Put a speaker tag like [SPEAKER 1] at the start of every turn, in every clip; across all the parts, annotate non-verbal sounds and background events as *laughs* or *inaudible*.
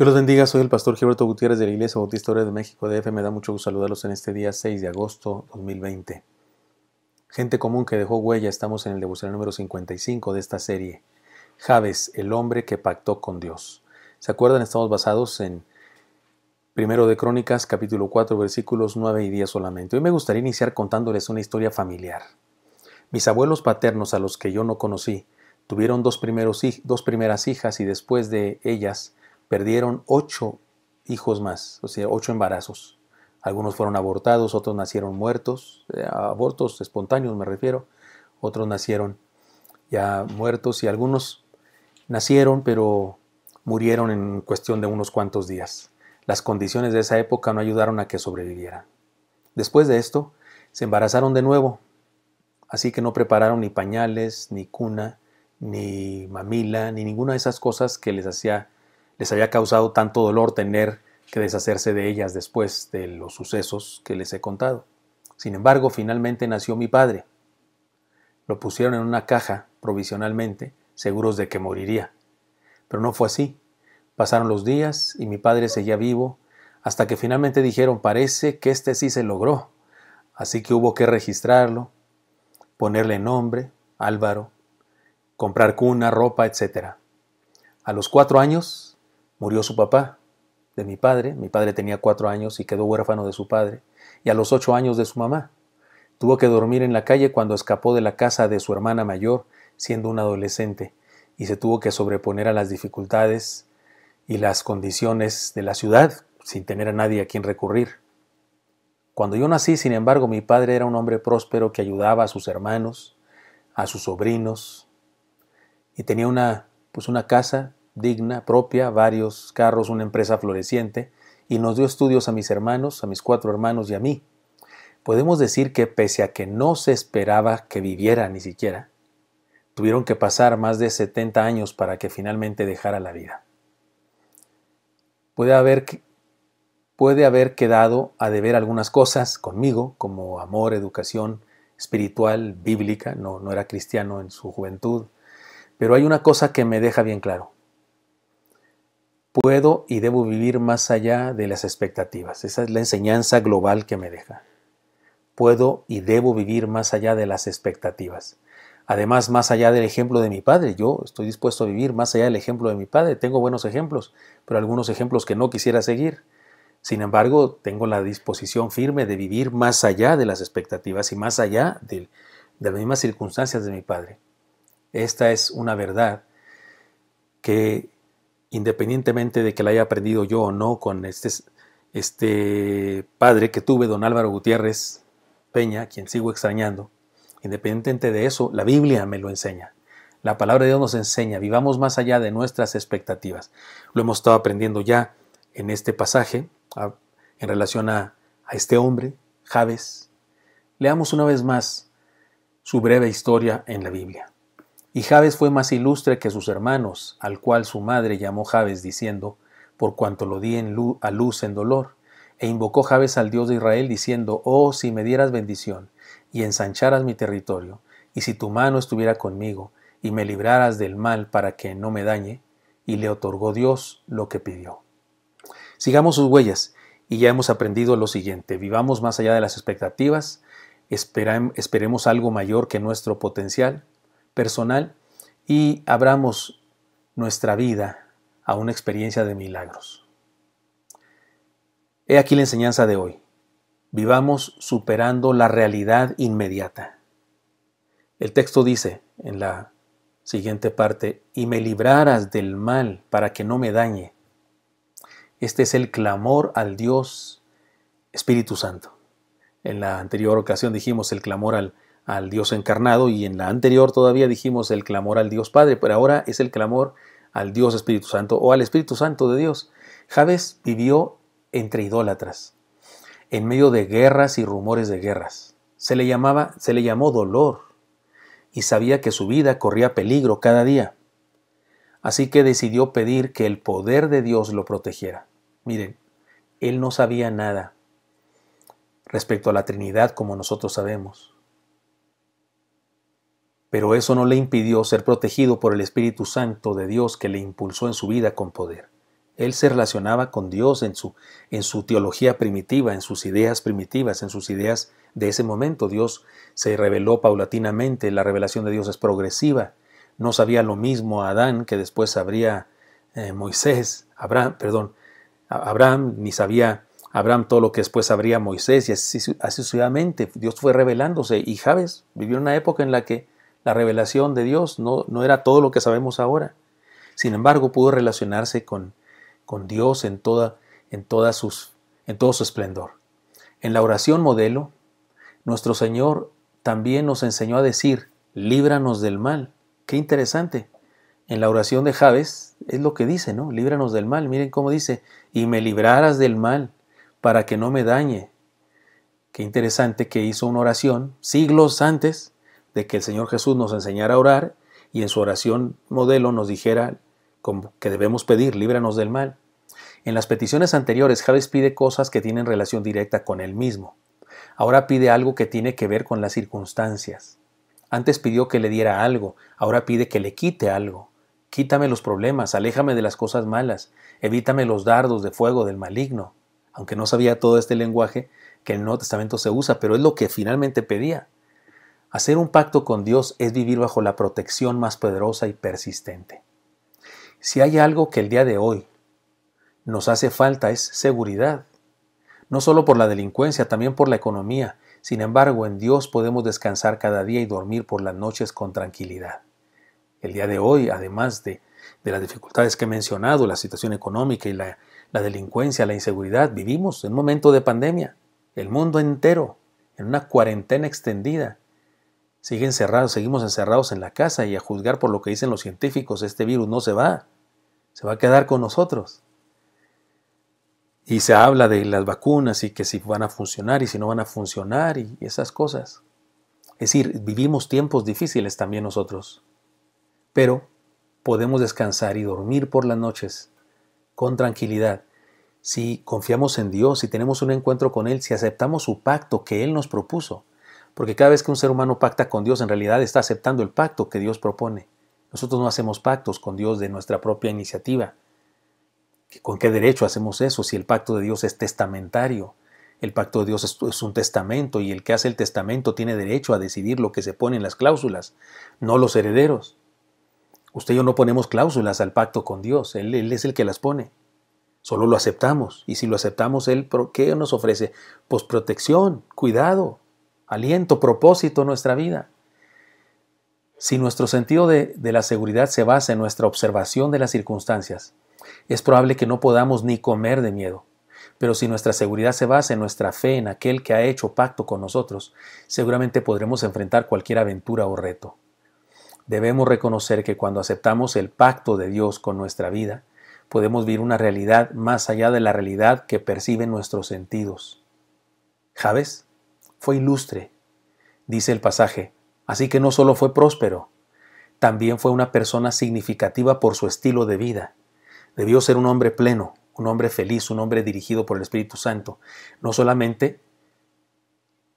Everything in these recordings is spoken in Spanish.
[SPEAKER 1] Dios los bendiga, soy el pastor Gilberto Gutiérrez de la Iglesia Bautista Obrera de México DF. Me da mucho gusto saludarlos en este día 6 de agosto 2020. Gente común que dejó huella, estamos en el devocional número 55 de esta serie. Javes, el hombre que pactó con Dios. ¿Se acuerdan? Estamos basados en Primero de Crónicas, capítulo 4, versículos 9 y 10 solamente. Hoy me gustaría iniciar contándoles una historia familiar. Mis abuelos paternos, a los que yo no conocí, tuvieron dos, primeros, dos primeras hijas y después de ellas, perdieron ocho hijos más, o sea, ocho embarazos. Algunos fueron abortados, otros nacieron muertos, eh, abortos espontáneos me refiero, otros nacieron ya muertos y algunos nacieron pero murieron en cuestión de unos cuantos días. Las condiciones de esa época no ayudaron a que sobrevivieran. Después de esto, se embarazaron de nuevo, así que no prepararon ni pañales, ni cuna, ni mamila, ni ninguna de esas cosas que les hacía les había causado tanto dolor tener que deshacerse de ellas después de los sucesos que les he contado. Sin embargo, finalmente nació mi padre. Lo pusieron en una caja provisionalmente, seguros de que moriría. Pero no fue así. Pasaron los días y mi padre seguía vivo, hasta que finalmente dijeron parece que este sí se logró. Así que hubo que registrarlo, ponerle nombre, Álvaro, comprar cuna, ropa, etc. A los cuatro años Murió su papá, de mi padre. Mi padre tenía cuatro años y quedó huérfano de su padre. Y a los ocho años de su mamá. Tuvo que dormir en la calle cuando escapó de la casa de su hermana mayor, siendo un adolescente, y se tuvo que sobreponer a las dificultades y las condiciones de la ciudad, sin tener a nadie a quien recurrir. Cuando yo nací, sin embargo, mi padre era un hombre próspero que ayudaba a sus hermanos, a sus sobrinos, y tenía una, pues una casa digna, propia, varios carros, una empresa floreciente, y nos dio estudios a mis hermanos, a mis cuatro hermanos y a mí. Podemos decir que pese a que no se esperaba que viviera ni siquiera, tuvieron que pasar más de 70 años para que finalmente dejara la vida. Puede haber, puede haber quedado a deber algunas cosas conmigo, como amor, educación espiritual, bíblica, no, no era cristiano en su juventud, pero hay una cosa que me deja bien claro puedo y debo vivir más allá de las expectativas. Esa es la enseñanza global que me deja. Puedo y debo vivir más allá de las expectativas. Además, más allá del ejemplo de mi padre, yo estoy dispuesto a vivir más allá del ejemplo de mi padre. Tengo buenos ejemplos, pero algunos ejemplos que no quisiera seguir. Sin embargo, tengo la disposición firme de vivir más allá de las expectativas y más allá de, las mismas circunstancias de mi padre. Esta es una verdad que independientemente de que la haya aprendido yo o no con este, este padre que tuve, don Álvaro Gutiérrez Peña, quien sigo extrañando, independientemente de eso, la Biblia me lo enseña. La palabra de Dios nos enseña, vivamos más allá de nuestras expectativas. Lo hemos estado aprendiendo ya en este pasaje en relación a, a este hombre, Javes. Leamos una vez más su breve historia en la Biblia. Y Jabes fue más ilustre que sus hermanos, al cual su madre llamó Jabes diciendo, por cuanto lo di en a luz en dolor. E invocó Jabes al Dios de Israel diciendo, oh, si me dieras bendición y ensancharas mi territorio, y si tu mano estuviera conmigo, y me libraras del mal para que no me dañe, y le otorgó Dios lo que pidió. Sigamos sus huellas, y ya hemos aprendido lo siguiente, vivamos más allá de las expectativas, esperemos algo mayor que nuestro potencial, personal y abramos nuestra vida a una experiencia de milagros. He aquí la enseñanza de hoy. Vivamos superando la realidad inmediata. El texto dice en la siguiente parte, y me libraras del mal para que no me dañe. Este es el clamor al Dios Espíritu Santo. En la anterior ocasión dijimos el clamor al al Dios encarnado y en la anterior todavía dijimos el clamor al Dios Padre, pero ahora es el clamor al Dios Espíritu Santo o al Espíritu Santo de Dios. Javés vivió entre idólatras, en medio de guerras y rumores de guerras. Se le llamaba, se le llamó dolor y sabía que su vida corría peligro cada día. Así que decidió pedir que el poder de Dios lo protegiera. Miren, él no sabía nada respecto a la Trinidad como nosotros sabemos pero eso no le impidió ser protegido por el Espíritu Santo de Dios que le impulsó en su vida con poder. Él se relacionaba con Dios en su, en su teología primitiva, en sus ideas primitivas, en sus ideas de ese momento. Dios se reveló paulatinamente, la revelación de Dios es progresiva. No sabía lo mismo Adán que después sabría eh, Moisés, Abraham, perdón, Abraham ni sabía Abraham todo lo que después sabría Moisés y así, sucesivamente. Dios fue revelándose y Javes vivió una época en la que la revelación de Dios no, no era todo lo que sabemos ahora. Sin embargo, pudo relacionarse con, con Dios en, toda, en, sus, en todo su esplendor. En la oración modelo, nuestro Señor también nos enseñó a decir, líbranos del mal. Qué interesante. En la oración de Javes es lo que dice, ¿no? Líbranos del mal. Miren cómo dice, y me librarás del mal para que no me dañe. Qué interesante que hizo una oración siglos antes de que el Señor Jesús nos enseñara a orar y en su oración modelo nos dijera que debemos pedir, líbranos del mal. En las peticiones anteriores, Javes pide cosas que tienen relación directa con él mismo. Ahora pide algo que tiene que ver con las circunstancias. Antes pidió que le diera algo, ahora pide que le quite algo. Quítame los problemas, aléjame de las cosas malas, evítame los dardos de fuego del maligno. Aunque no sabía todo este lenguaje que en el Nuevo Testamento se usa, pero es lo que finalmente pedía. Hacer un pacto con Dios es vivir bajo la protección más poderosa y persistente. Si hay algo que el día de hoy nos hace falta es seguridad, no solo por la delincuencia, también por la economía. Sin embargo, en Dios podemos descansar cada día y dormir por las noches con tranquilidad. El día de hoy, además de, las dificultades que he mencionado, la situación económica y la, la delincuencia, la inseguridad, vivimos en un momento de pandemia, el mundo entero, en una cuarentena extendida Sigue encerrado, seguimos encerrados en la casa y a juzgar por lo que dicen los científicos, este virus no se va, se va a quedar con nosotros. Y se habla de las vacunas y que si van a funcionar y si no van a funcionar y esas cosas. Es decir, vivimos tiempos difíciles también nosotros, pero podemos descansar y dormir por las noches con tranquilidad si confiamos en Dios, si tenemos un encuentro con Él, si aceptamos su pacto que Él nos propuso porque cada vez que un ser humano pacta con Dios, en realidad está aceptando el pacto que Dios propone. Nosotros no hacemos pactos con Dios de nuestra propia iniciativa. ¿Con qué derecho hacemos eso si el pacto de Dios es testamentario? El pacto de Dios es, un testamento y el que hace el testamento tiene derecho a decidir lo que se pone en las cláusulas, no los herederos. Usted y yo no ponemos cláusulas al pacto con Dios, Él, es el que las pone. Solo lo aceptamos y si lo aceptamos, Él, ¿qué nos ofrece? Pues protección, cuidado, aliento, propósito nuestra vida. Si nuestro sentido de, la seguridad se basa en nuestra observación de las circunstancias, es probable que no podamos ni comer de miedo. Pero si nuestra seguridad se basa en nuestra fe en aquel que ha hecho pacto con nosotros, seguramente podremos enfrentar cualquier aventura o reto. Debemos reconocer que cuando aceptamos el pacto de Dios con nuestra vida, podemos vivir una realidad más allá de la realidad que perciben nuestros sentidos. ¿Sabes? fue ilustre, dice el pasaje, así que no solo fue próspero, también fue una persona significativa por su estilo de vida. Debió ser un hombre pleno, un hombre feliz, un hombre dirigido por el Espíritu Santo. No solamente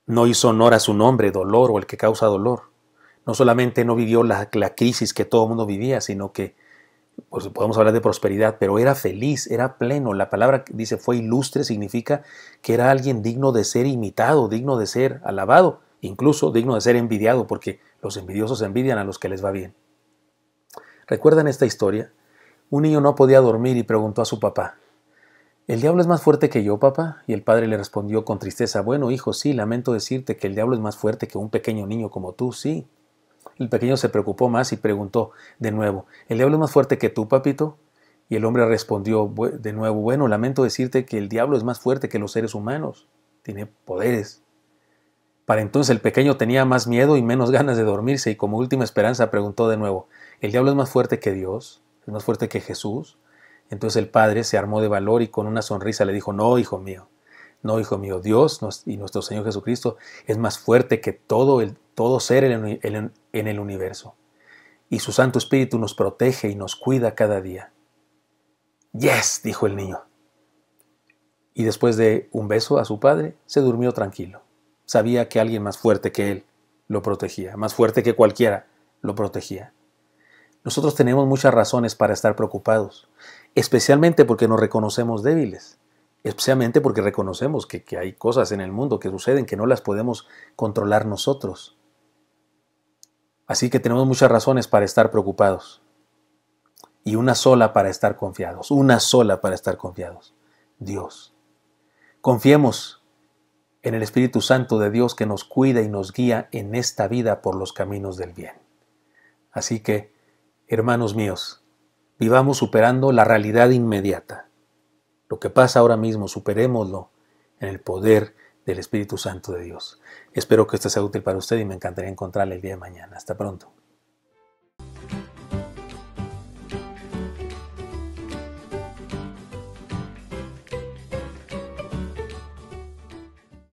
[SPEAKER 1] no hizo honor a su nombre, dolor o el que causa dolor. No solamente no vivió la, crisis que todo el mundo vivía, sino que pues podemos hablar de prosperidad, pero era feliz, era pleno. La palabra que dice fue ilustre, significa que era alguien digno de ser imitado, digno de ser alabado, incluso digno de ser envidiado, porque los envidiosos envidian a los que les va bien. ¿Recuerdan esta historia? Un niño no podía dormir y preguntó a su papá, ¿El diablo es más fuerte que yo, papá? Y el padre le respondió con tristeza, bueno, hijo, sí, lamento decirte que el diablo es más fuerte que un pequeño niño como tú, sí. El pequeño se preocupó más y preguntó de nuevo, ¿el diablo es más fuerte que tú, papito? Y el hombre respondió de nuevo, bueno, lamento decirte que el diablo es más fuerte que los seres humanos, tiene poderes. Para entonces el pequeño tenía más miedo y menos *laughs* ganas de dormirse y como última esperanza preguntó de nuevo, ¿el diablo es más fuerte que Dios? ¿Es más fuerte que Jesús? Entonces el padre se armó de valor y con una sonrisa le dijo, no, hijo mío, no, hijo mío, Dios y nuestro Señor Jesucristo es más fuerte que todo, el, todo ser en el, en el universo. Y su Santo Espíritu nos protege y nos cuida cada día. Yes, dijo el niño. Y después de un beso a su padre, se durmió tranquilo. Sabía que alguien más fuerte que él lo protegía, más fuerte que cualquiera lo protegía. Nosotros tenemos muchas razones para estar preocupados, especialmente porque nos reconocemos débiles especialmente porque reconocemos que, hay cosas en el mundo que suceden que no las podemos controlar nosotros. Así que tenemos muchas razones para estar preocupados y una sola para estar confiados, una sola para estar confiados, Dios. Confiemos en el Espíritu Santo de Dios que nos cuida y nos guía en esta vida por los caminos del bien. Así que, hermanos míos, vivamos superando la realidad inmediata lo que pasa ahora mismo, superémoslo en el poder del Espíritu Santo de Dios. Espero que esto sea útil para usted y me encantaría encontrarle el día de mañana. Hasta pronto.